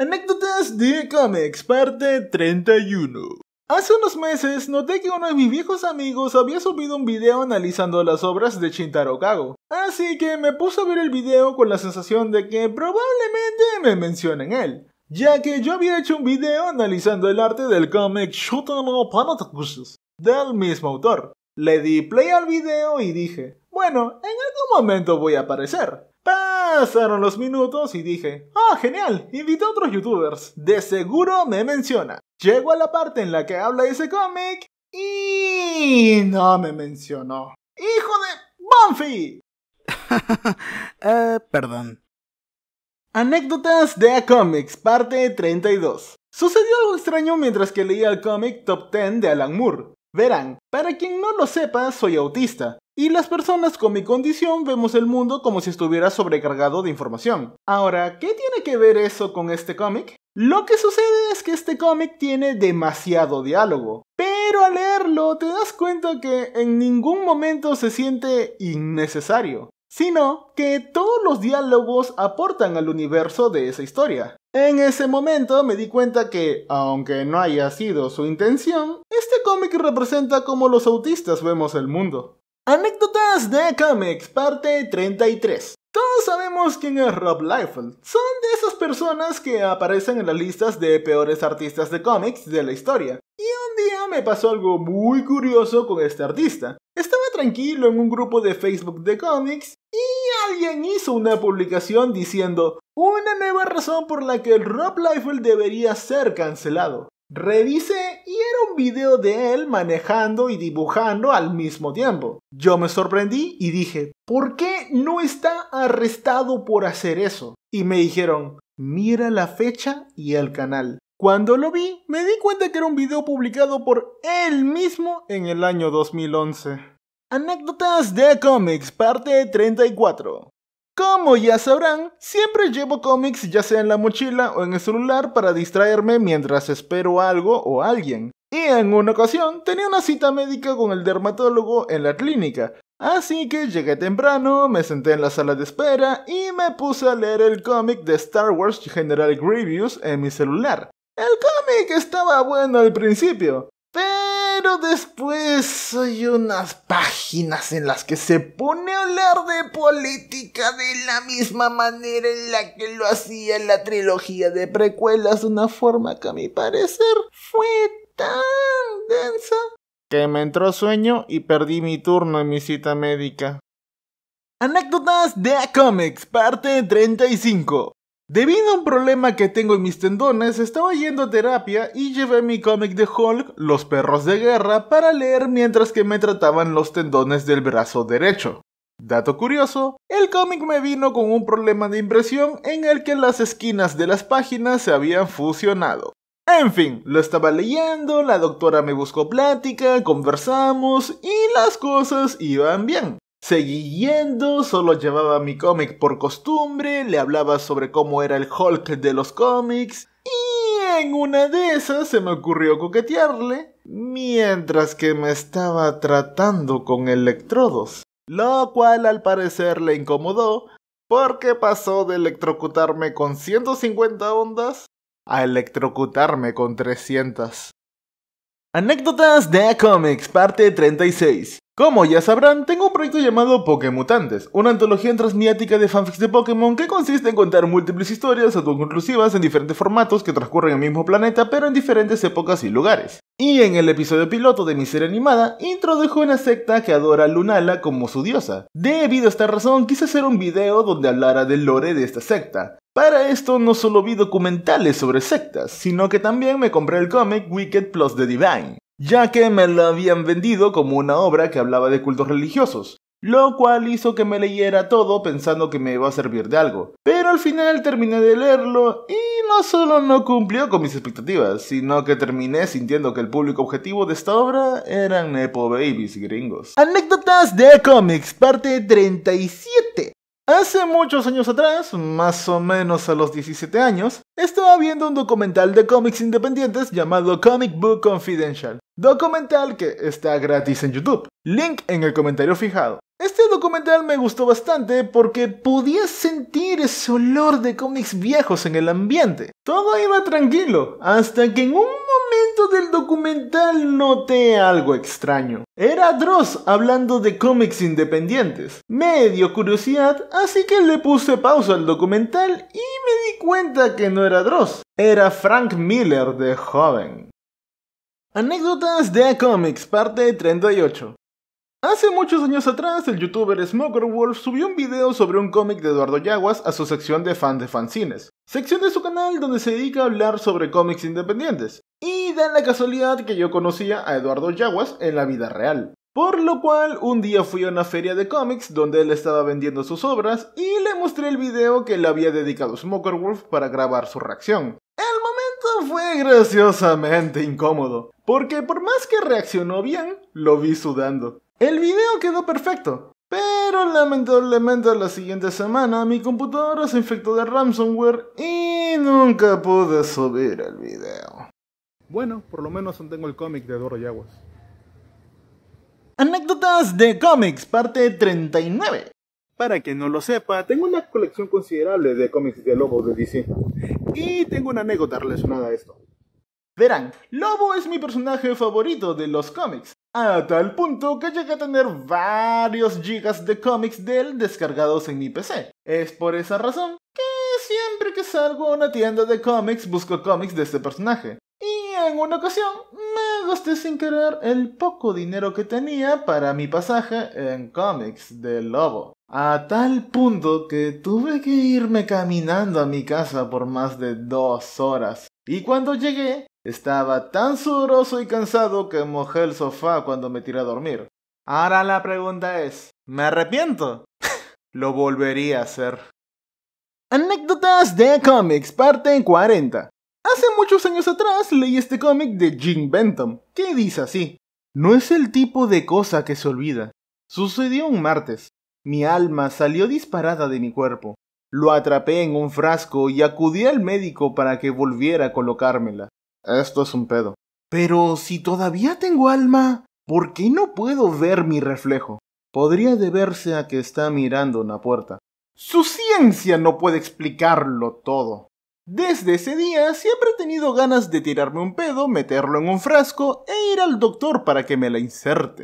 Anécdotas de cómics, parte 31. Hace unos meses noté que uno de mis viejos amigos había subido un video analizando las obras de Shintaro Kago, así que me puse a ver el video con la sensación de que probablemente me mencionen él, ya que yo había hecho un video analizando el arte del comic Shutano del mismo autor. Le di play al video y dije, bueno, en algún momento voy a aparecer. Pasaron los minutos y dije, ah, genial, invité a otros youtubers, de seguro me menciona. Llego a la parte en la que habla ese cómic y no me mencionó. ¡Hijo de Buffy! eh, perdón. Anécdotas de A Comics, parte 32. Sucedió algo extraño mientras que leía el cómic Top 10 de Alan Moore. Verán, para quien no lo sepa, soy autista. Y las personas con mi condición vemos el mundo como si estuviera sobrecargado de información. Ahora, ¿qué tiene que ver eso con este cómic? Lo que sucede es que este cómic tiene demasiado diálogo, pero al leerlo te das cuenta que en ningún momento se siente innecesario, sino que todos los diálogos aportan al universo de esa historia. En ese momento me di cuenta que, aunque no haya sido su intención, este cómic representa cómo los autistas vemos el mundo. Anécdotas de Comics, parte 33. Todos sabemos quién es Rob Liefeld. Son de esas personas que aparecen en las listas de peores artistas de cómics de la historia. Y un día me pasó algo muy curioso con este artista. Estaba tranquilo en un grupo de Facebook de cómics y alguien hizo una publicación diciendo una nueva razón por la que Rob Liefeld debería ser cancelado. Revisé y era un video de él manejando y dibujando al mismo tiempo. Yo me sorprendí y dije, ¿por qué no está arrestado por hacer eso? Y me dijeron, mira la fecha y el canal. Cuando lo vi, me di cuenta que era un video publicado por él mismo en el año 2011. Anécdotas de cómics, parte 34. Como ya sabrán, siempre llevo cómics ya sea en la mochila o en el celular para distraerme mientras espero algo o alguien. Y en una ocasión tenía una cita médica con el dermatólogo en la clínica, así que llegué temprano, me senté en la sala de espera y me puse a leer el cómic de Star Wars General Grievous en mi celular. El cómic estaba bueno al principio, pero pero después hay unas páginas en las que se pone a hablar de política de la misma manera en la que lo hacía en la trilogía de precuelas, de una forma que a mi parecer fue tan densa que me entró sueño y perdí mi turno en mi cita médica. Anécdotas de parte 35. Debido a un problema que tengo en mis tendones, estaba yendo a terapia y llevé mi cómic de Hulk, Los Perros de Guerra, para leer mientras que me trataban los tendones del brazo derecho. Dato curioso, el cómic me vino con un problema de impresión en el que las esquinas de las páginas se habían fusionado. En fin, lo estaba leyendo, la doctora me buscó plática, conversamos y las cosas iban bien. Seguí yendo, solo llevaba mi cómic por costumbre, le hablaba sobre cómo era el Hulk de los cómics y en una de esas se me ocurrió coquetearle mientras que me estaba tratando con electrodos, lo cual al parecer le incomodó porque pasó de electrocutarme con 150 ondas a electrocutarme con 300. Anécdotas de cómics, parte 36. Como ya sabrán, tengo un proyecto llamado Pokémutantes, una antología transmiática de fanfics de Pokémon que consiste en contar múltiples historias autoconclusivas en diferentes formatos que transcurren en el mismo planeta pero en diferentes épocas y lugares. Y en el episodio piloto de mi serie animada, introdujo una secta que adora a Lunala como su diosa. Debido a esta razón, quise hacer un video donde hablara del lore de esta secta. Para esto no solo vi documentales sobre sectas, sino que también me compré el cómic Wicked Plus The Divine, ya que me lo habían vendido como una obra que hablaba de cultos religiosos, lo cual hizo que me leyera todo pensando que me iba a servir de algo. Pero al final terminé de leerlo y no solo no cumplió con mis expectativas, sino que terminé sintiendo que el público objetivo de esta obra eran Nepo Babies gringos. Anécdotas de Comics parte 37. Hace muchos años atrás, más o menos a los 17 años, estaba viendo un documental de cómics independientes llamado Comic Book Confidential, documental que está gratis en YouTube, link en el comentario fijado. Este documental me gustó bastante porque podía sentir ese olor de cómics viejos en el ambiente. Todo iba tranquilo, hasta que en un momento del documental noté algo extraño. Era Dross hablando de cómics independientes. Medio curiosidad, así que le puse pausa al documental y me di cuenta que no era Dross, era Frank Miller de joven. Anécdotas de cómics, parte 38. Hace muchos años atrás, el youtuber Smoker Wolf subió un video sobre un cómic de Eduardo Yaguas a su sección de fan de fanzines, sección de su canal donde se dedica a hablar sobre cómics independientes. Y da la casualidad que yo conocía a Eduardo Yaguas en la vida real. Por lo cual, un día fui a una feria de cómics donde él estaba vendiendo sus obras y le mostré el video que le había dedicado SmokerWolf Wolf para grabar su reacción. El momento fue graciosamente incómodo, porque por más que reaccionó bien, lo vi sudando. El video quedó perfecto, pero lamentablemente la siguiente semana mi computadora se infectó de ransomware y nunca pude subir el video. Bueno, por lo menos tengo el cómic de Doro Yaguas. Anécdotas de cómics, parte 39. Para quien no lo sepa, tengo una colección considerable de cómics de Lobo de DC. Y tengo una anécdota relacionada a esto. Verán, Lobo es mi personaje favorito de los cómics, a tal punto que llegué a tener varios gigas de cómics de él descargados en mi PC. Es por esa razón que siempre que salgo a una tienda de cómics busco cómics de este personaje en una ocasión me gasté sin querer el poco dinero que tenía para mi pasaje en cómics de Lobo. A tal punto que tuve que irme caminando a mi casa por más de dos horas. Y cuando llegué, estaba tan sudoroso y cansado que mojé el sofá cuando me tiré a dormir. Ahora la pregunta es, ¿me arrepiento? Lo volvería a hacer. Anécdotas de cómics, parte 40. Hace muchos años atrás leí este cómic de Jim Bentham, que dice así. No es el tipo de cosa que se olvida. Sucedió un martes. Mi alma salió disparada de mi cuerpo. Lo atrapé en un frasco y acudí al médico para que volviera a colocármela. Esto es un pedo. Pero si todavía tengo alma, ¿por qué no puedo ver mi reflejo? Podría deberse a que está mirando una puerta. Su ciencia no puede explicarlo todo. Desde ese día siempre he tenido ganas de tirarme un pedo, meterlo en un frasco e ir al doctor para que me la inserte.